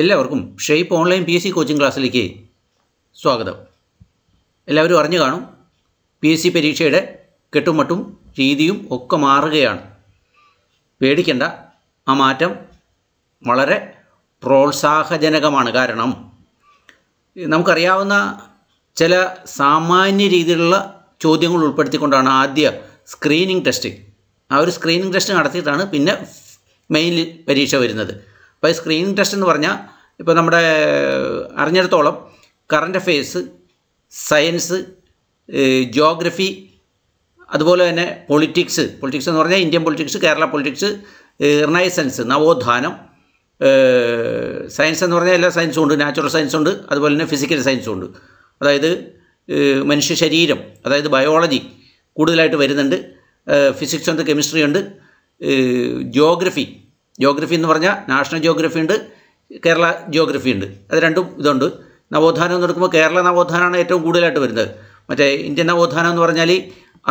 എല്ലാവർക്കും Shape online P S C coaching ക്ലാസ്സിലേക്ക് സ്വാഗതം എല്ലാവരും അറിഞ്ഞു കാണും പി എസ് സി പരീക്ഷയുടെ കെട്ടുമട്ടും രീതിയും ഒക്കെ മാറുകയാണ് പേടിക്കേണ്ട ആ മാറ്റം വളരെ പ്രോത്സാഹജനകമാണ് കാരണം നമുക്കറിയാവുന്ന ചില സാമാന്യ രീതിയിലുള്ള ചോദ്യങ്ങൾ ഉൾപ്പെടുത്തിക്കൊണ്ടാണ് ആദ്യ സ്ക്രീനിങ് ടെസ്റ്റ് ആ ഒരു സ്ക്രീനിങ് ടെസ്റ്റ് നടത്തിയിട്ടാണ് പിന്നെ മെയിൻ പരീക്ഷ വരുന്നത് അപ്പോൾ സ്ക്രീനിങ് ടെസ്റ്റ് എന്ന് പറഞ്ഞാൽ ഇപ്പോൾ നമ്മുടെ അറിഞ്ഞിടത്തോളം കറണ്ട് അഫെയർസ് സയൻസ് ജോഗ്രഫി അതുപോലെ തന്നെ പൊളിറ്റിക്സ് പൊളിറ്റിക്സ് എന്ന് പറഞ്ഞാൽ Indian politics Kerala politics renaissance നവോത്ഥാനം സയൻസ് എന്ന് പറഞ്ഞാൽ എല്ലാ സയൻസും ഉണ്ട് നാച്ചുറൽ സയൻസ് ഉണ്ട് അതുപോലെ തന്നെ ഫിസിക്കൽ സയൻസും ഉണ്ട് അതായത് മനുഷ്യ ശരീരം അതായത് ബയോളജി കൂടുതലായിട്ട് വരുന്നുണ്ട് ഫിസിക്സ് ഉണ്ട് കെമിസ്ട്രി ഉണ്ട് ജോഗ്രഫി ജോഗ്രഫി എന്ന് പറഞ്ഞാൽ നാഷണൽ ജോഗ്രഫി ഉണ്ട് കേരള ജോഗ്രഫി ഉണ്ട് അത് രണ്ടും ഇതുണ്ട് നവോത്ഥാനം എന്ന് എടുക്കുമ്പോൾ കേരള നവോത്ഥാനമാണ് ഏറ്റവും കൂടുതലായിട്ട് വരുന്നത് മറ്റേ ഇന്ത്യൻ നവോത്ഥാനം എന്ന് പറഞ്ഞാൽ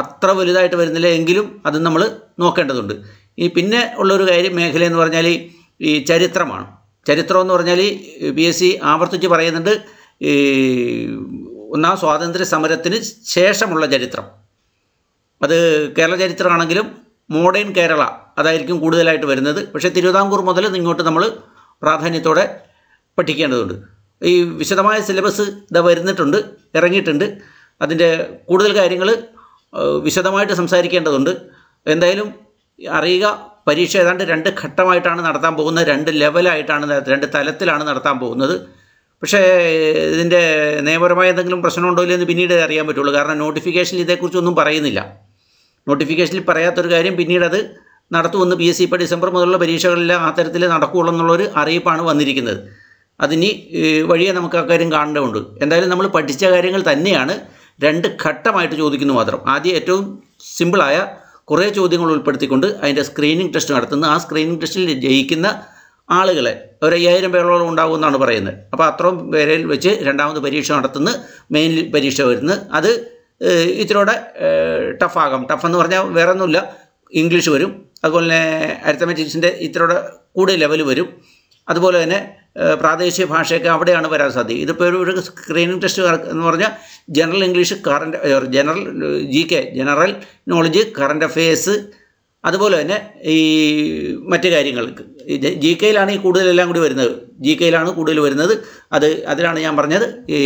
അത്ര വലുതായിട്ട് വരുന്നില്ല എങ്കിലും അത് നമ്മൾ നോക്കേണ്ടതുണ്ട് ഈ പിന്നെ ഉള്ളൊരു കാര്യം മേഖല എന്ന് പറഞ്ഞാൽ ഈ ചരിത്രമാണ് ചരിത്രം എന്ന് പറഞ്ഞാൽ ബി എസ് സി ആവർത്തിച്ച് പറയുന്നുണ്ട് ഈ ഒന്നാം സ്വാതന്ത്ര്യ സമരത്തിന് ശേഷമുള്ള ചരിത്രം അത് കേരള ചരിത്രമാണെങ്കിലും മോഡേൺ കേരള അതായിരിക്കും കൂടുതലായിട്ട് വരുന്നത് പക്ഷേ തിരുവിതാംകൂർ മുതൽ ഇങ്ങോട്ട് നമ്മൾ പ്രാധാന്യത്തോടെ പഠിക്കേണ്ടതുണ്ട് ഈ വിശദമായ സിലബസ് ഇതാ വരുന്നിട്ടുണ്ട് ഇറങ്ങിയിട്ടുണ്ട് അതിൻ്റെ കൂടുതൽ കാര്യങ്ങൾ വിശദമായിട്ട് സംസാരിക്കേണ്ടതുണ്ട് എന്തായാലും അറിയുക പരീക്ഷ ഏതാണ്ട് രണ്ട് ഘട്ടമായിട്ടാണ് നടത്താൻ പോകുന്നത് രണ്ട് ലെവലായിട്ടാണ് രണ്ട് തലത്തിലാണ് നടത്താൻ പോകുന്നത് പക്ഷേ ഇതിൻ്റെ നിയമപരമായ എന്തെങ്കിലും പ്രശ്നമുണ്ടോ ഇല്ലെന്ന് പിന്നീട് അറിയാൻ പറ്റുള്ളൂ കാരണം നോട്ടിഫിക്കേഷനിൽ ഇതേക്കുറിച്ചൊന്നും പറയുന്നില്ല നോട്ടിഫിക്കേഷനിൽ പറയാത്തൊരു കാര്യം പിന്നീട് അത് നടത്തുമെന്ന് പി എസ് സി ഇപ്പോൾ ഡിസംബർ മുതലുള്ള പരീക്ഷകളെല്ലാം ആ തരത്തിൽ നടക്കുകയുള്ളൂ എന്നുള്ളൊരു അറിയിപ്പാണ് വന്നിരിക്കുന്നത് അതിനി വഴിയെ നമുക്ക് അക്കാര്യം കാണേണ്ടതുണ്ട് എന്തായാലും നമ്മൾ പഠിച്ച കാര്യങ്ങൾ തന്നെയാണ് രണ്ട് ഘട്ടമായിട്ട് ചോദിക്കുന്നു മാത്രം ആദ്യം ഏറ്റവും സിമ്പിളായ കുറേ ചോദ്യങ്ങൾ ഉൾപ്പെടുത്തിക്കൊണ്ട് അതിൻ്റെ സ്ക്രീനിങ് ടെസ്റ്റ് നടത്തുന്നു ആ സ്ക്രീനിങ് ടെസ്റ്റിൽ ജയിക്കുന്ന ആളുകളെ ഒരു അയ്യായിരം പേരോളം ഉണ്ടാകുമെന്നാണ് പറയുന്നത് അപ്പോൾ അത്രയും പേരിൽ വെച്ച് രണ്ടാമത് പരീക്ഷ നടത്തുന്നു മെയിൻ പരീക്ഷ വരുന്നു അത് ഇത്തിരൂടെ ടഫാകും ടഫ് എന്ന് പറഞ്ഞാൽ വേറെ ഒന്നുമില്ല ഇംഗ്ലീഷ് വരും അതുപോലെ തന്നെ അരിത്തമെറ്റിക്സിൻ്റെ ഇത്തിരൂടെ കൂടുതൽ ലെവൽ വരും അതുപോലെ തന്നെ പ്രാദേശിക ഭാഷയൊക്കെ അവിടെയാണ് വരാൻ സാധ്യത ഇതിപ്പോൾ ഒരു ഒരു സ്ക്രീനിങ് ടെസ്റ്റ് എന്ന് പറഞ്ഞാൽ general English current general G K general knowledge current affairs അതുപോലെ തന്നെ ഈ മറ്റ് കാര്യങ്ങൾക്ക് ജി കെയിലാണ് ഈ കൂടുതലെല്ലാം കൂടി വരുന്നത് ജി കെയിലാണ് കൂടുതൽ വരുന്നത് അത് അതിലാണ് ഞാൻ പറഞ്ഞത് ഈ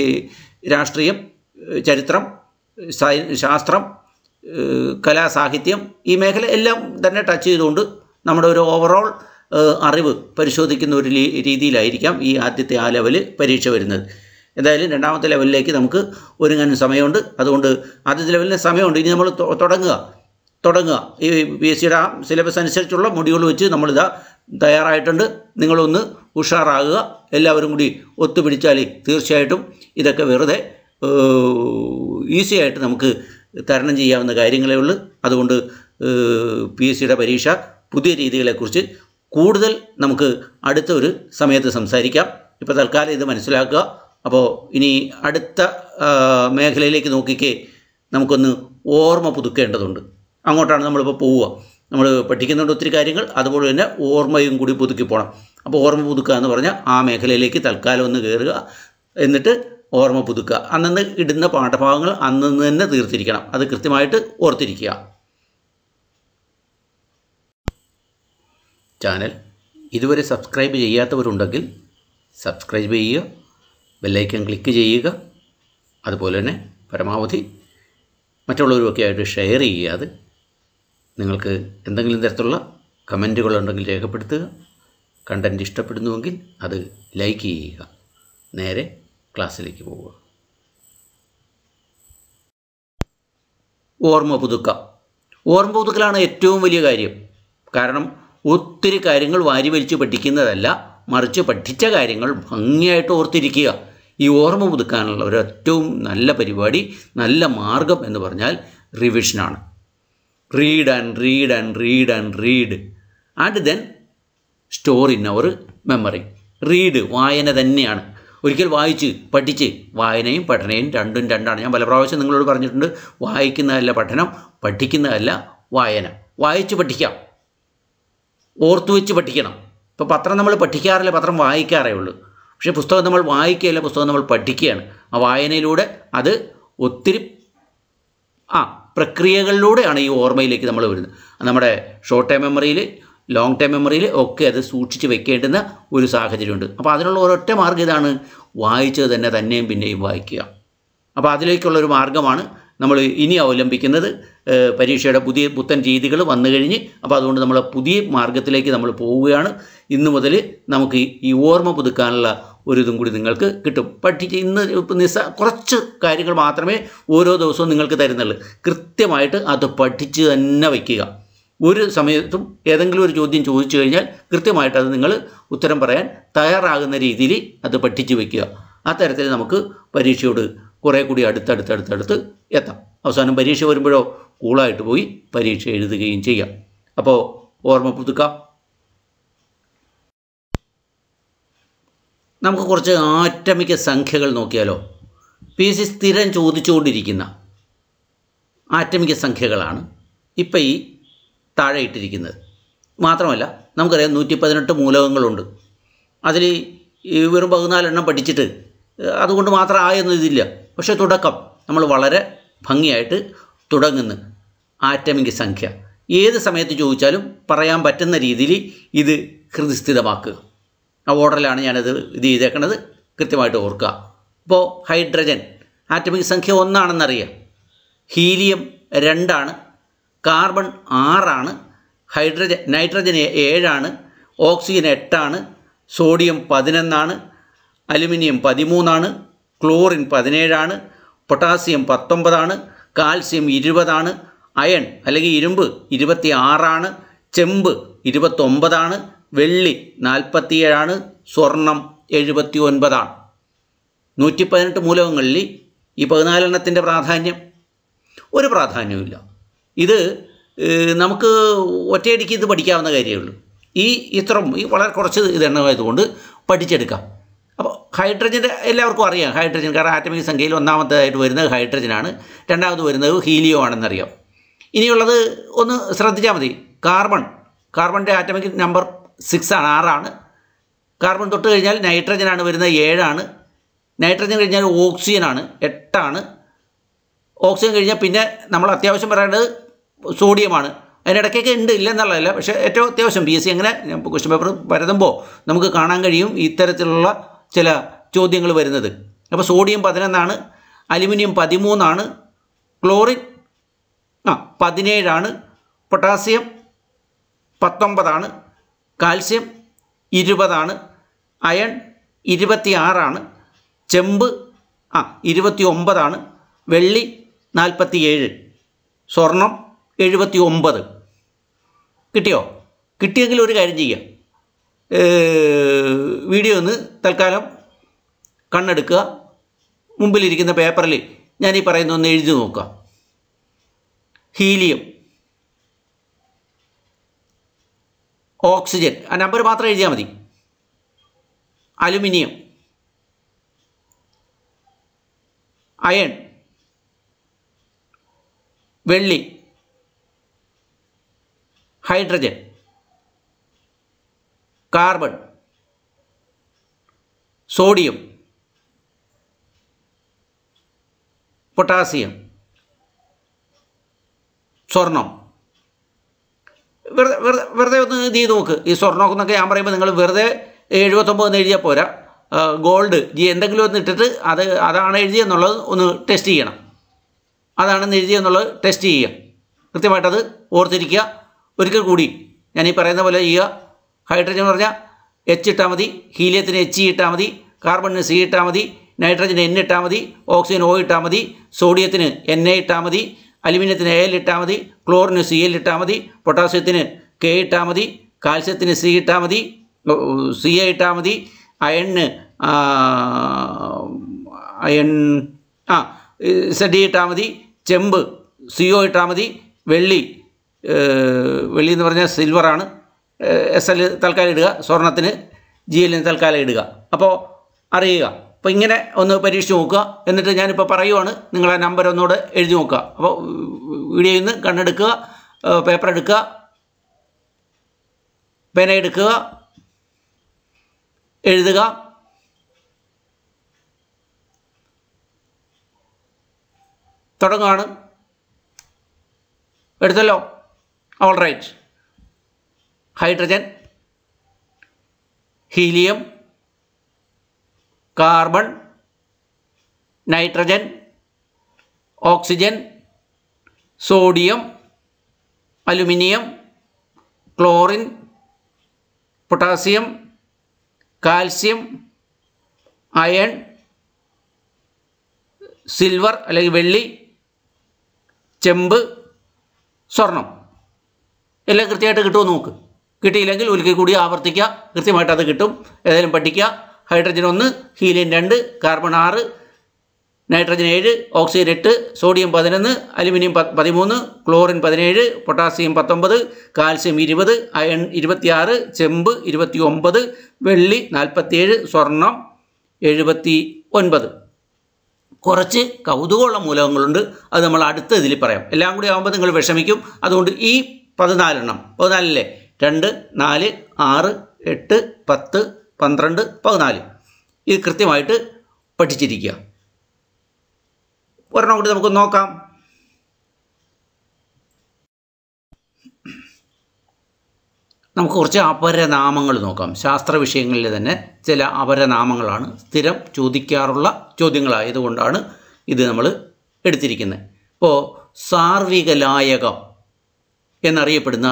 രാഷ്ട്രീയം ചരിത്രം സയ ശാസ്ത്രം കലാസാഹിത്യം സാഹിത്യം ഈ മേഖല എല്ലാം തന്നെ ടച്ച് ചെയ്തുകൊണ്ട് നമ്മുടെ ഒരു ഓവറോൾ അറിവ് പരിശോധിക്കുന്ന ഒരു രീതിയിലായിരിക്കാം ഈ ആദ്യത്തെ ആ ലെവൽ പരീക്ഷ വരുന്നത് എന്തായാലും രണ്ടാമത്തെ ലെവലിലേക്ക് നമുക്ക് ഒരുങ്ങാനും സമയമുണ്ട് അതുകൊണ്ട് ആദ്യത്തെ ലെവലിന് സമയമുണ്ട് ഇനി നമ്മൾ തുടങ്ങുക തുടങ്ങുക ഈ പി എസ് സിയുടെ ആ സിലബസ് അനുസരിച്ചുള്ള മൊഡ്യൂൾ വെച്ച് നമ്മളിതാ തയ്യാറായിട്ടുണ്ട് നിങ്ങളൊന്ന് ഉഷാറാകുക എല്ലാവരും കൂടി ഒത്തുപിടിച്ചാൽ തീർച്ചയായിട്ടും ഇതൊക്കെ വെറുതെ ഈസി ആയിട്ട് നമുക്ക് തരണം ചെയ്യാവുന്ന കാര്യങ്ങളേ ഉള്ളൂ അതുകൊണ്ട് പി എസ് സിയുടെ പരീക്ഷ പുതിയ രീതികളെക്കുറിച്ച് കൂടുതൽ നമുക്ക് അടുത്ത ഒരു സമയത്ത് സംസാരിക്കാം ഇപ്പോൾ തൽക്കാലം ഇത് മനസ്സിലാക്കുക അപ്പോൾ ഇനി അടുത്ത മേഖലയിലേക്ക് നോക്കിക്കേ നമുക്കൊന്ന് ഓർമ്മ പുതുക്കേണ്ടതുണ്ട് അങ്ങോട്ടാണ് നമ്മളിപ്പോൾ പോവുക നമ്മൾ പഠിക്കുന്നുണ്ട് ഒത്തിരി കാര്യങ്ങൾ അതുപോലെ തന്നെ ഓർമ്മയും കൂടി പുതുക്കി പോകണം അപ്പോൾ ഓർമ്മ പുതുക്കുക എന്ന് പറഞ്ഞാൽ ആ മേഖലയിലേക്ക് തൽക്കാലം ഒന്ന് കയറുക എന്നിട്ട് ഓർമ്മ പുതുക്കുക അന്നന്ന് ഇടുന്ന പാഠഭാഗങ്ങൾ അന്നന്ന് തന്നെ തീർത്തിരിക്കണം അത് കൃത്യമായിട്ട് ഓർത്തിരിക്കുക ചാനൽ ഇതുവരെ സബ്സ്ക്രൈബ് ചെയ്യാത്തവരുണ്ടെങ്കിൽ സബ്സ്ക്രൈബ് ചെയ്യുക ബെല്ലൈക്കൺ ക്ലിക്ക് ചെയ്യുക അതുപോലെ തന്നെ പരമാവധി മറ്റുള്ളവരുമൊക്കെ ആയിട്ട് ഷെയർ ചെയ്യുക അത് നിങ്ങൾക്ക് എന്തെങ്കിലും തരത്തിലുള്ള കമൻറ്റുകളുണ്ടെങ്കിൽ രേഖപ്പെടുത്തുക കണ്ടൻറ്റ് ഇഷ്ടപ്പെടുന്നുവെങ്കിൽ അത് ലൈക്ക് ചെയ്യുക നേരെ ക്ലാസ്സിലേക്ക് പോവുക ഓർമ്മ പുതുക്ക ഓർമ്മ പുതുക്കലാണ് ഏറ്റവും വലിയ കാര്യം കാരണം ഒത്തിരി കാര്യങ്ങൾ വാരി വലിച്ച് പഠിക്കുന്നതല്ല മറിച്ച് പഠിച്ച കാര്യങ്ങൾ ഭംഗിയായിട്ട് ഓർത്തിരിക്കുക ഈ ഓർമ്മ പുതുക്കാനുള്ള ഒരു ഏറ്റവും നല്ല പരിപാടി നല്ല മാർഗം എന്ന് പറഞ്ഞാൽ റിവിഷനാണ് read and read and read and read and then store in our memory read വായന തന്നെയാണ് ഒരിക്കൽ വായിച്ച് പഠിച്ച് വായനയും പഠനയും രണ്ടും രണ്ടാണ് ഞാൻ പല പ്രാവശ്യം നിങ്ങളോട് പറഞ്ഞിട്ടുണ്ട് വായിക്കുന്നതല്ല പഠനം പഠിക്കുന്നതല്ല വായന വായിച്ച് പഠിക്കാം ഓർത്തു വെച്ച് പഠിക്കണം ഇപ്പോൾ പത്രം നമ്മൾ പഠിക്കാറില്ല പത്രം വായിക്കാറേ ഉള്ളൂ പക്ഷേ പുസ്തകം നമ്മൾ വായിക്കുകയല്ല പുസ്തകം നമ്മൾ പഠിക്കുകയാണ് ആ വായനയിലൂടെ അത് ഒത്തിരി ആ പ്രക്രിയകളിലൂടെയാണ് ഈ ഓർമ്മയിലേക്ക് നമ്മൾ വരുന്നത് നമ്മുടെ ഷോർട്ട് ടൈം മെമ്മറിയിൽ ലോങ് ടൈം മെമ്മറിയിൽ ഒക്കെ അത് സൂക്ഷിച്ച് വെക്കേണ്ടുന്ന ഒരു സാഹചര്യമുണ്ട് അപ്പോൾ അതിനുള്ള ഒരൊറ്റ മാർഗ്ഗം ഇതാണ് വായിച്ചത് തന്നെ തന്നെയും പിന്നെയും വായിക്കുക അപ്പോൾ അതിലേക്കുള്ള ഒരു മാർഗ്ഗമാണ് നമ്മൾ ഇനി അവലംബിക്കുന്നത് പരീക്ഷയുടെ പുതിയ പുത്തൻ രീതികൾ വന്നു കഴിഞ്ഞ് അപ്പോൾ അതുകൊണ്ട് നമ്മൾ പുതിയ മാർഗത്തിലേക്ക് നമ്മൾ പോവുകയാണ് ഇന്നു മുതൽ നമുക്ക് ഈ ഓർമ്മ പുതുക്കാനുള്ള ഒരു ഇതും കൂടി നിങ്ങൾക്ക് കിട്ടും പഠിച്ച് ഇന്ന് നിസ്സ കുറച്ച് കാര്യങ്ങൾ മാത്രമേ ഓരോ ദിവസവും നിങ്ങൾക്ക് തരുന്നുള്ളൂ കൃത്യമായിട്ട് അത് പഠിച്ച് തന്നെ വയ്ക്കുക ഒരു സമയത്തും ഏതെങ്കിലും ഒരു ചോദ്യം ചോദിച്ചു കഴിഞ്ഞാൽ കൃത്യമായിട്ട് അത് നിങ്ങൾ ഉത്തരം പറയാൻ തയ്യാറാകുന്ന രീതിയിൽ അത് പഠിച്ചു വയ്ക്കുക ആ തരത്തിൽ നമുക്ക് പരീക്ഷയോട് കുറേ കൂടി അടുത്തടുത്തടുത്തടുത്ത് എത്താം അവസാനം പരീക്ഷ വരുമ്പോഴോ കൂളായിട്ട് പോയി പരീക്ഷ എഴുതുകയും ചെയ്യാം അപ്പോൾ ഓർമ്മ പുതുക്കാം നമുക്ക് കുറച്ച് ആറ്റമിക സംഖ്യകൾ നോക്കിയാലോ പി സി സ്ഥിരം ചോദിച്ചുകൊണ്ടിരിക്കുന്ന ആറ്റമിക സംഖ്യകളാണ് ഇപ്പം ഈ താഴെ ഇട്ടിരിക്കുന്നത് മാത്രമല്ല നമുക്കറിയാം നൂറ്റി പതിനെട്ട് മൂലകങ്ങളുണ്ട് അതിൽ വെറും പതിനാലെണ്ണം പഠിച്ചിട്ട് അതുകൊണ്ട് മാത്രം ആയൊന്നും ഇതില്ല പക്ഷേ തുടക്കം നമ്മൾ വളരെ ഭംഗിയായിട്ട് തുടങ്ങുന്നു ആറ്റമിക് സംഖ്യ ഏത് സമയത്ത് ചോദിച്ചാലും പറയാൻ പറ്റുന്ന രീതിയിൽ ഇത് ഹൃദയസ്ഥിതമാക്കുക ആ ഓർഡറിലാണ് ഞാനത് ഇത് ചെയ്തേക്കണത് കൃത്യമായിട്ട് ഓർക്കുക ഇപ്പോൾ ഹൈഡ്രജൻ ആറ്റമിക് സംഖ്യ ഒന്നാണെന്നറിയാം ഹീലിയം രണ്ടാണ് കാർബൺ ആറാണ് ഹൈഡ്രജൻ നൈട്രജൻ ഏഴാണ് ഓക്സിജൻ എട്ടാണ് സോഡിയം പതിനൊന്നാണ് അലുമിനിയം പതിമൂന്നാണ് ക്ലോറിൻ പതിനേഴാണ് പൊട്ടാസ്യം പത്തൊമ്പതാണ് കാൽസ്യം ഇരുപതാണ് അയൺ അല്ലെങ്കിൽ ഇരുമ്പ് ഇരുപത്തി ആറാണ് ചെമ്പ് ഇരുപത്തൊമ്പതാണ് വെള്ളി നാൽപ്പത്തിയേഴാണ് സ്വർണം എഴുപത്തി ഒൻപതാണ് നൂറ്റി പതിനെട്ട് മൂലകങ്ങളിൽ ഈ പതിനാലെണ്ണത്തിൻ്റെ പ്രാധാന്യം ഒരു പ്രാധാന്യവുമില്ല ഇത് നമുക്ക് ഒറ്റയടിക്ക് ഇത് പഠിക്കാവുന്ന കാര്യമേ ഉള്ളൂ ഈ ഇത്ര ഈ വളരെ കുറച്ച് ഇത് എണ്ണമായതുകൊണ്ട് പഠിച്ചെടുക്കാം അപ്പോൾ ഹൈഡ്രജൻ്റെ എല്ലാവർക്കും അറിയാം ഹൈഡ്രജൻ കാരണം ആറ്റമിക് സംഖ്യയിൽ ഒന്നാമത്തേതായിട്ട് വരുന്നത് ഹൈഡ്രജനാണ് രണ്ടാമത് വരുന്നത് ഹീലിയോ ആണെന്നറിയാം ഇനിയുള്ളത് ഒന്ന് ശ്രദ്ധിച്ചാൽ മതി കാർബൺ കാർബണിൻ്റെ ആറ്റമിക് നമ്പർ സിക്സ് ആണ് ആറാണ് കാർബൺ തൊട്ട് കഴിഞ്ഞാൽ നൈട്രജനാണ് വരുന്നത് ഏഴാണ് നൈട്രജൻ കഴിഞ്ഞാൽ ഓക്സിജനാണ് എട്ടാണ് ഓക്സിജൻ കഴിഞ്ഞാൽ പിന്നെ നമ്മൾ അത്യാവശ്യം പറയേണ്ടത് സോഡിയമാണ് അതിനിടയ്ക്കൊക്കെ ഉണ്ട് ഇല്ലെന്നുള്ളതല്ല പക്ഷേ ഏറ്റവും അത്യാവശ്യം പി എസ് സി അങ്ങനെ ക്വസ്റ്റ്യൻ പേപ്പർ വരുമ്പോൾ നമുക്ക് കാണാൻ കഴിയും ഇത്തരത്തിലുള്ള ചില ചോദ്യങ്ങൾ വരുന്നത് അപ്പോൾ സോഡിയം പതിനൊന്നാണ് അലുമിനിയം പതിമൂന്നാണ് ക്ലോറിൻ ആ പതിനേഴാണ് പൊട്ടാസ്യം പത്തൊമ്പതാണ് കാൽസ്യം ഇരുപതാണ് അയൺ ഇരുപത്തിയാറാണ് ചെമ്പ് ആ ഇരുപത്തി ഒമ്പതാണ് വെള്ളി നാൽപ്പത്തിയേഴ് സ്വർണം എഴുപത്തി ഒമ്പത് കിട്ടിയോ കിട്ടിയെങ്കിൽ ഒരു കാര്യം ചെയ്യുക വീഡിയോ ഒന്ന് തൽക്കാലം കണ്ണെടുക്കുക മുമ്പിലിരിക്കുന്ന പേപ്പറിൽ ഞാനീ പറയുന്ന ഒന്ന് എഴുതി നോക്കുക ഹീലിയം ഓക്സിജൻ ആ നമ്പർ മാത്രം എഴുതിയാൽ മതി അലുമിനിയം അയൺ വെള്ളി ഹൈഡ്രജൻ കാർബൺ സോഡിയം പൊട്ടാസ്യം സ്വർണം വെറുതെ വെറുതെ വെറുതെ ഒന്ന് ഇത് ചെയ്ത് നോക്ക് ഈ സ്വർണ്ണം എന്നൊക്കെ ഞാൻ പറയുമ്പോൾ നിങ്ങൾ വെറുതെ എഴുപത്തൊമ്പത് എന്ന് എഴുതിയാൽ പോരാ ഗോൾഡ് ജീ എന്തെങ്കിലും ഒന്ന് ഇട്ടിട്ട് അത് അതാണ് എഴുതിയെന്നുള്ളത് ഒന്ന് ടെസ്റ്റ് ചെയ്യണം അതാണ് എഴുതിയെന്നുള്ളത് ടെസ്റ്റ് ചെയ്യുക കൃത്യമായിട്ടത് ഓർത്തിരിക്കുക ഒരിക്കൽ കൂടി ഞാൻ ഈ പറയുന്ന പോലെ ചെയ്യുക ഹൈഡ്രജൻ എന്ന് പറഞ്ഞാൽ എച്ച് ഇട്ടാൽ മതി ഹീലിയത്തിന് എച്ച് ഇട്ടാൽ മതി കാർബണിന് സി ഇട്ടാൽ മതി നൈട്രജന് എൻ ഇട്ടാൽ മതി ഓക്സിജൻ ഒ ഇട്ടാൽ മതി സോഡിയത്തിന് എൻ എ ഇട്ടാൽ മതി അലുമിനിയത്തിന് എ എൽ ഇട്ടാൽ മതി ക്ലോറിന് സി എൽ ഇട്ടാൽ മതി പൊട്ടാസ്യത്തിന് കെ ഇട്ടാൽ മതി കാൽസ്യത്തിന് സി ഇട്ടാൽ മതി സി എ ഇട്ടാൽ മതി അയണിന് അയൺ ആ സെഡി ഇട്ടാൽ മതി ചെമ്പ് സി ഒ ഇട്ടാൽ മതി വെള്ളി വെള്ളി എന്ന് പറഞ്ഞാൽ സിൽവറാണ് എസ് എൽ തൽക്കാലം ഇടുക സ്വർണത്തിന് ജി എല്ലിന് തൽക്കാലം ഇടുക അപ്പോൾ അറിയുക അപ്പോൾ ഇങ്ങനെ ഒന്ന് പരീക്ഷിച്ച് നോക്കുക എന്നിട്ട് ഞാനിപ്പോൾ പറയുവാണ് നിങ്ങളെ നമ്പർ ഒന്നുകൂടെ എഴുതി നോക്കുക അപ്പോൾ വീഡിയോയിൽ നിന്ന് കണ്ണെടുക്കുക പേപ്പർ എടുക്കുക പേന എടുക്കുക എഴുതുക തുടങ്ങുകയാണ് എടുത്തല്ലോ all right hydrogen helium carbon nitrogen oxygen sodium aluminium chlorine potassium calcium iron silver അല്ലെങ്കിൽ വെള്ളി ചെമ്പ് സ്വർണം എല്ലാം കൃത്യമായിട്ട് കിട്ടുമോ നോക്ക് കിട്ടിയില്ലെങ്കിൽ ഒരിക്കൽ കൂടി ആവർത്തിക്കുക കൃത്യമായിട്ട് അത് കിട്ടും ഏതായാലും പഠിക്കുക ഹൈഡ്രജൻ ഒന്ന് ഹീലിയം രണ്ട് കാർബൺ ആറ് നൈട്രജൻ ഏഴ് ഓക്സിജൻ എട്ട് സോഡിയം പതിനൊന്ന് അലുമിനിയം പതിമൂന്ന് ക്ലോറിൻ പതിനേഴ് പൊട്ടാസ്യം പത്തൊമ്പത് കാൽസ്യം ഇരുപത് അയൺ ഇരുപത്തിയാറ് ചെമ്പ് ഇരുപത്തി ഒമ്പത് വെള്ളി നാൽപ്പത്തിയേഴ് സ്വർണം എഴുപത്തി ഒൻപത് കുറച്ച് കൗതുകമുള്ള മൂലകങ്ങളുണ്ട് അത് നമ്മൾ അടുത്ത ഇതിൽ പറയാം എല്ലാം കൂടി ആകുമ്പോൾ നിങ്ങൾ വിഷമിക്കും അതുകൊണ്ട് ഈ പതിനാലെണ്ണം പതിനാലല്ലേ രണ്ട് നാല് ആറ് എട്ട് പത്ത് പന്ത്രണ്ട് പതിനാല് ഇത് കൃത്യമായിട്ട് പഠിച്ചിരിക്കുക ഒരെണ്ണം കൂടി നമുക്ക് നോക്കാം നമുക്ക് കുറച്ച് അപരനാമങ്ങൾ നോക്കാം ശാസ്ത്ര വിഷയങ്ങളിൽ തന്നെ ചില അപരനാമങ്ങളാണ് സ്ഥിരം ചോദിക്കാറുള്ള ചോദ്യങ്ങളായതുകൊണ്ടാണ് ഇത് നമ്മൾ എടുത്തിരിക്കുന്നത് ഇപ്പോൾ സാർവികലായകം എന്നറിയപ്പെടുന്ന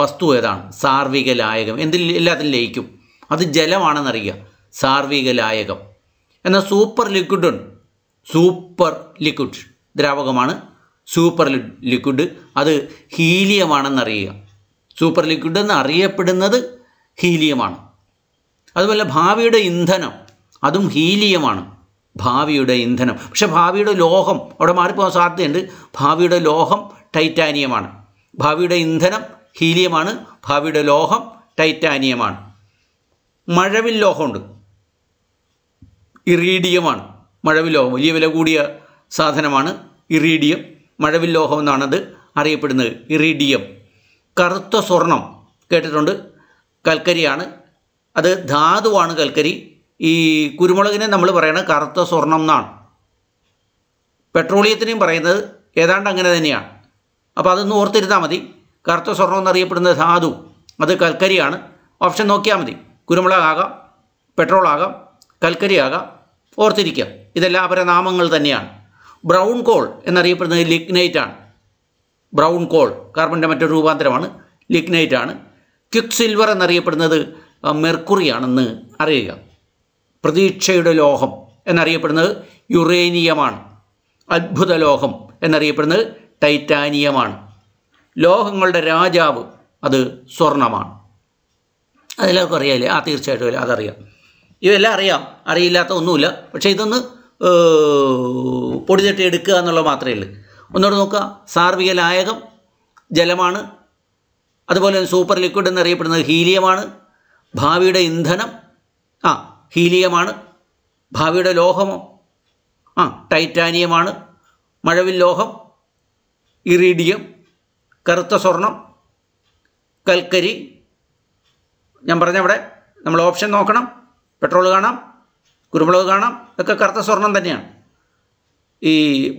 വസ്തു ഏതാണ് സാർവിക ലായകം എന്തിൽ എല്ലാത്തിനും ലയിക്കും അത് ജലമാണെന്നറിയുക സാർവിക ലായകം എന്നാൽ സൂപ്പർ ലിക്വിഡ് ഉണ്ട് സൂപ്പർ ലിക്വിഡ് ദ്രാവകമാണ് സൂപ്പർ ലിക്വിഡ് അത് ഹീലിയമാണെന്നറിയുക സൂപ്പർ ലിക്വിഡ് എന്ന് അറിയപ്പെടുന്നത് ഹീലിയമാണ് അതുപോലെ ഭാവിയുടെ ഇന്ധനം അതും ഹീലിയമാണ് ഭാവിയുടെ ഇന്ധനം പക്ഷേ ഭാവിയുടെ ലോഹം അവിടെ മാറിപ്പോകാൻ സാധ്യതയുണ്ട് ഭാവിയുടെ ലോഹം ടൈറ്റാനിയമാണ് ഭാവിയുടെ ഇന്ധനം ഹീലിയമാണ് ഭാവിയുടെ ലോഹം ടൈറ്റാനിയമാണ് മഴവിൽ ലോഹമുണ്ട് ഇറീഡിയമാണ് മഴവിൽ ലോഹം വലിയ വില കൂടിയ സാധനമാണ് ഇറീഡിയം മഴവിൽ ലോഹം എന്നാണത് അറിയപ്പെടുന്നത് ഇറീഡിയം കറുത്ത സ്വർണം കേട്ടിട്ടുണ്ട് കൽക്കരിയാണ് അത് ധാതുവാണ് കൽക്കരി ഈ കുരുമുളകിനെ നമ്മൾ പറയുന്നത് കറുത്ത സ്വർണം എന്നാണ് പെട്രോളിയത്തിനെയും പറയുന്നത് ഏതാണ്ട് അങ്ങനെ തന്നെയാണ് അപ്പോൾ അതൊന്ന് ഓർത്തിരുന്നാൽ മതി കറുത്ത സ്വർണ്ണം എന്നറിയപ്പെടുന്ന ധാതു അത് കൽക്കരിയാണ് ഓപ്ഷൻ നോക്കിയാൽ മതി കുരുമുളകാകാം പെട്രോൾ ആകാം കൽക്കരി ആകാം ഓർത്തിരിക്കുക ഇതെല്ലാം അവരുടെ നാമങ്ങൾ തന്നെയാണ് ബ്രൗൺ കോൾ എന്നറിയപ്പെടുന്നത് ലിഗ്നൈറ്റ് ആണ് ബ്രൗൺ കോൾ കാർബണിൻ്റെ മറ്റൊരു രൂപാന്തരമാണ് ലിഗ്നൈറ്റ് ആണ് ക്വിക് സിൽവർ എന്നറിയപ്പെടുന്നത് മെർക്കുറിയാണെന്ന് അറിയുക പ്രതീക്ഷയുടെ ലോഹം എന്നറിയപ്പെടുന്നത് യുറേനിയമാണ് അത്ഭുത ലോഹം എന്നറിയപ്പെടുന്നത് ടൈറ്റാനിയമാണ് ലോഹങ്ങളുടെ രാജാവ് അത് സ്വർണമാണ് അതെല്ലാവർക്കും അറിയാമല്ലേ ആ തീർച്ചയായിട്ടും അതറിയാം ഇതെല്ലാം അറിയാം അറിയില്ലാത്ത ഒന്നുമില്ല പക്ഷേ ഇതൊന്ന് പൊടിതട്ടി എടുക്കുക എന്നുള്ളത് മാത്രമേ ഉള്ളൂ ഒന്നുകൂടെ നോക്കുക സാർവിക ലായകം ജലമാണ് അതുപോലെ തന്നെ സൂപ്പർ ലിക്വിഡ് എന്നറിയപ്പെടുന്നത് ഹീലിയമാണ് ഭാവിയുടെ ഇന്ധനം ആ ഹീലിയമാണ് ഭാവിയുടെ ലോഹമോ ആ ടൈറ്റാനിയമാണ് മഴവിൽ ലോഹം ഇറീഡിയം കറുത്ത സ്വർണം കൽക്കരി ഞാൻ പറഞ്ഞ അവിടെ നമ്മൾ ഓപ്ഷൻ നോക്കണം പെട്രോൾ കാണാം കുരുമുളക് കാണാം ഒക്കെ കറുത്ത സ്വർണം തന്നെയാണ് ഈ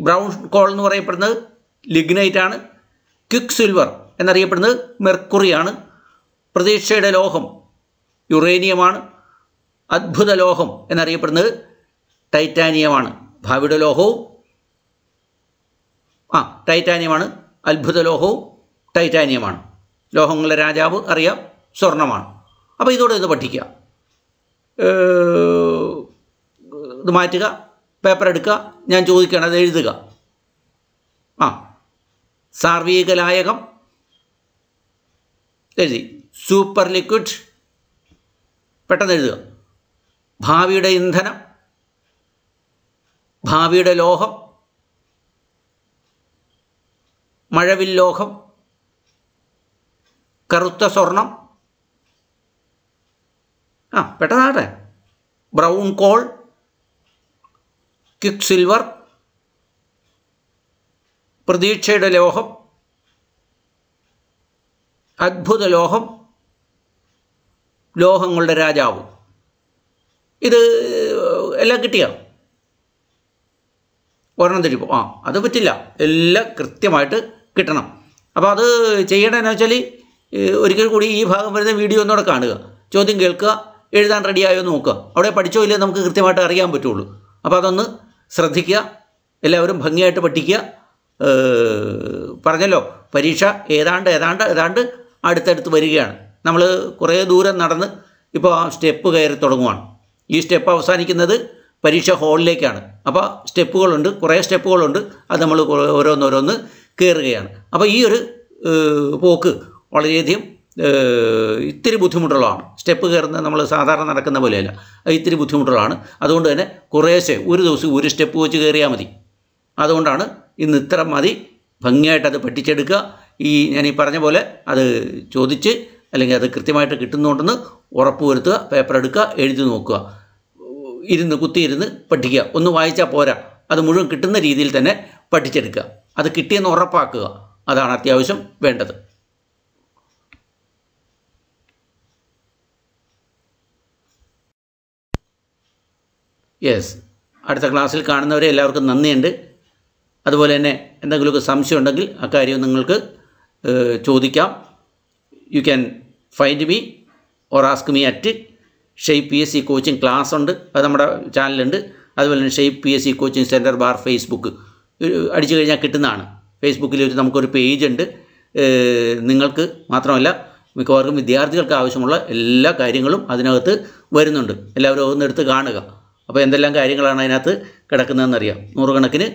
ബ്രൗൺ കോൾ എന്ന് പറയപ്പെടുന്നത് ലിഗ്നൈറ്റ് ആണ് ക്വിക്ക് സിൽവർ എന്നറിയപ്പെടുന്നത് മെർക്കുറിയാണ് പ്രതീക്ഷയുടെ ലോഹം യുറേനിയമാണ് അത്ഭുത ലോഹം എന്നറിയപ്പെടുന്നത് ടൈറ്റാനിയമാണ് ഭാവിയുടെ ലോഹവും ആ ടൈറ്റാനിയമാണ് അത്ഭുത ലോഹവും ടൈറ്റാനിയമാണ് ലോഹങ്ങളുടെ രാജാവ് അറിയാം സ്വർണമാണ് അപ്പോൾ ഇതോടെ ഇത് പഠിക്കുക ഇത് മാറ്റുക പേപ്പർ എടുക്കുക ഞാൻ ചോദിക്കുകയാണ് അത് എഴുതുക ആ സാർവീക ലായകം എഴുതി സൂപ്പർ ലിക്വിഡ് പെട്ടെന്ന് എഴുതുക ഭാവിയുടെ ഇന്ധനം ഭാവിയുടെ ലോഹം മഴവില്ലോഹം കറുത്ത സ്വർണം ആ പെട്ടതാട്ടെ ബ്രൗൺ കോൾ ക്വിക്ക് സിൽവർ പ്രതീക്ഷയുടെ ലോഹം അത്ഭുത ലോഹം ലോഹങ്ങളുടെ രാജാവ് ഇത് എല്ലാം കിട്ടിയോ ഒരെണ്ണം തിരിപ്പോ ആ അത് പറ്റില്ല എല്ലാം കൃത്യമായിട്ട് കിട്ടണം അപ്പോൾ അത് ചെയ്യേണ്ടതെന്ന് വെച്ചാൽ ഒരിക്കൽ കൂടി ഈ ഭാഗം വരുന്ന വീഡിയോ ഒന്നുകൂടെ കാണുക ചോദ്യം കേൾക്കുക എഴുതാൻ റെഡിയായോ നോക്കുക അവിടെ പഠിച്ചോ ഇല്ലേ നമുക്ക് കൃത്യമായിട്ട് അറിയാൻ പറ്റുള്ളൂ അപ്പോൾ അതൊന്ന് ശ്രദ്ധിക്കുക എല്ലാവരും ഭംഗിയായിട്ട് പഠിക്കുക പറഞ്ഞല്ലോ പരീക്ഷ ഏതാണ്ട് ഏതാണ്ട് ഏതാണ്ട് അടുത്തടുത്ത് വരികയാണ് നമ്മൾ കുറേ ദൂരം നടന്ന് ഇപ്പോൾ സ്റ്റെപ്പ് കയറി തുടങ്ങുവാണ് ഈ സ്റ്റെപ്പ് അവസാനിക്കുന്നത് പരീക്ഷ ഹാളിലേക്കാണ് അപ്പോൾ സ്റ്റെപ്പുകളുണ്ട് കുറേ സ്റ്റെപ്പുകളുണ്ട് അത് നമ്മൾ ഓരോന്നോരോന്ന് കയറുകയാണ് അപ്പോൾ ഈ ഒരു പോക്ക് വളരെയധികം ഇത്തിരി ബുദ്ധിമുട്ടുള്ളതാണ് സ്റ്റെപ്പ് കയറുന്ന നമ്മൾ സാധാരണ നടക്കുന്ന പോലെയല്ല ഇത്തിരി ബുദ്ധിമുട്ടുള്ളതാണ് അതുകൊണ്ട് തന്നെ കുറേശ്ശെ ഒരു ദിവസം ഒരു സ്റ്റെപ്പ് വെച്ച് കയറിയാൽ മതി അതുകൊണ്ടാണ് ഇന്ന് ഇത്ര മതി ഭംഗിയായിട്ട് അത് പഠിച്ചെടുക്കുക ഈ ഞാൻ ഈ പറഞ്ഞ പോലെ അത് ചോദിച്ച് അല്ലെങ്കിൽ അത് കൃത്യമായിട്ട് കിട്ടുന്നുണ്ടെന്ന് ഉറപ്പ് വരുത്തുക പേപ്പർ എടുക്കുക എഴുതി നോക്കുക ഇരുന്ന് കുത്തിയിരുന്ന് പഠിക്കുക ഒന്ന് വായിച്ചാൽ പോരാ അത് മുഴുവൻ കിട്ടുന്ന രീതിയിൽ തന്നെ പഠിച്ചെടുക്കുക അത് കിട്ടിയെന്ന് ഉറപ്പാക്കുക അതാണ് അത്യാവശ്യം വേണ്ടത് യെസ് അടുത്ത ക്ലാസ്സിൽ കാണുന്നവരെ എല്ലാവർക്കും നന്ദിയുണ്ട് അതുപോലെ തന്നെ എന്തെങ്കിലുമൊക്കെ സംശയം ഉണ്ടെങ്കിൽ അക്കാര്യം നിങ്ങൾക്ക് ചോദിക്കാം you can find me or ask me at Shape P S C coaching class ഉണ്ട് അത് നമ്മുടെ ചാനലുണ്ട് അതുപോലെ തന്നെ Shape P S C coaching centre bar Facebook അടിച്ചു കഴിഞ്ഞാൽ കിട്ടുന്നതാണ് ഫേസ്ബുക്കിൽ ഒരു നമുക്കൊരു പേജ് ഉണ്ട് നിങ്ങൾക്ക് മാത്രമല്ല മിക്കവാറും വിദ്യാർത്ഥികൾക്ക് ആവശ്യമുള്ള എല്ലാ കാര്യങ്ങളും അതിനകത്ത് വരുന്നുണ്ട് എല്ലാവരും ഒന്നെടുത്ത് കാണുക അപ്പോൾ എന്തെല്ലാം കാര്യങ്ങളാണ് അതിനകത്ത് കിടക്കുന്നതെന്നറിയാം നൂറുകണക്കിന്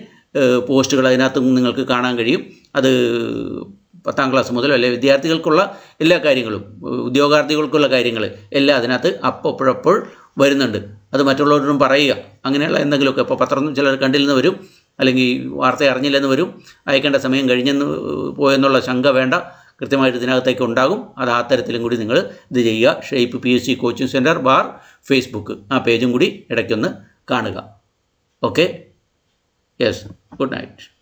പോസ്റ്റുകൾ അതിനകത്ത് നിങ്ങൾക്ക് കാണാൻ കഴിയും അത് പത്താം ക്ലാസ് മുതൽ അല്ലെ വിദ്യാർത്ഥികൾക്കുള്ള എല്ലാ കാര്യങ്ങളും ഉദ്യോഗാർത്ഥികൾക്കുള്ള കാര്യങ്ങൾ എല്ലാം അതിനകത്ത് അപ്പോഴപ്പോൾ വരുന്നുണ്ട് അത് മറ്റുള്ളവരോടും പറയുക അങ്ങനെയുള്ള എന്തെങ്കിലുമൊക്കെ ഇപ്പോൾ പത്രം ചിലർ കണ്ടിരുന്നവരും വരും അല്ലെങ്കിൽ വാർത്ത അറിഞ്ഞില്ലെന്ന് വരും അയക്കേണ്ട സമയം കഴിഞ്ഞെന്ന് പോയെന്നുള്ള ശങ്ക വേണ്ട കൃത്യമായിട്ട് ഇതിനകത്തേക്ക് ഉണ്ടാകും അത് ആ തരത്തിലും കൂടി നിങ്ങൾ ഇത് ചെയ്യുക Shape P S C coaching centre bar Facebook ആ പേജും കൂടി ഇടയ്ക്കൊന്ന് കാണുക ഓക്കെ യെസ് ഗുഡ് നൈറ്റ്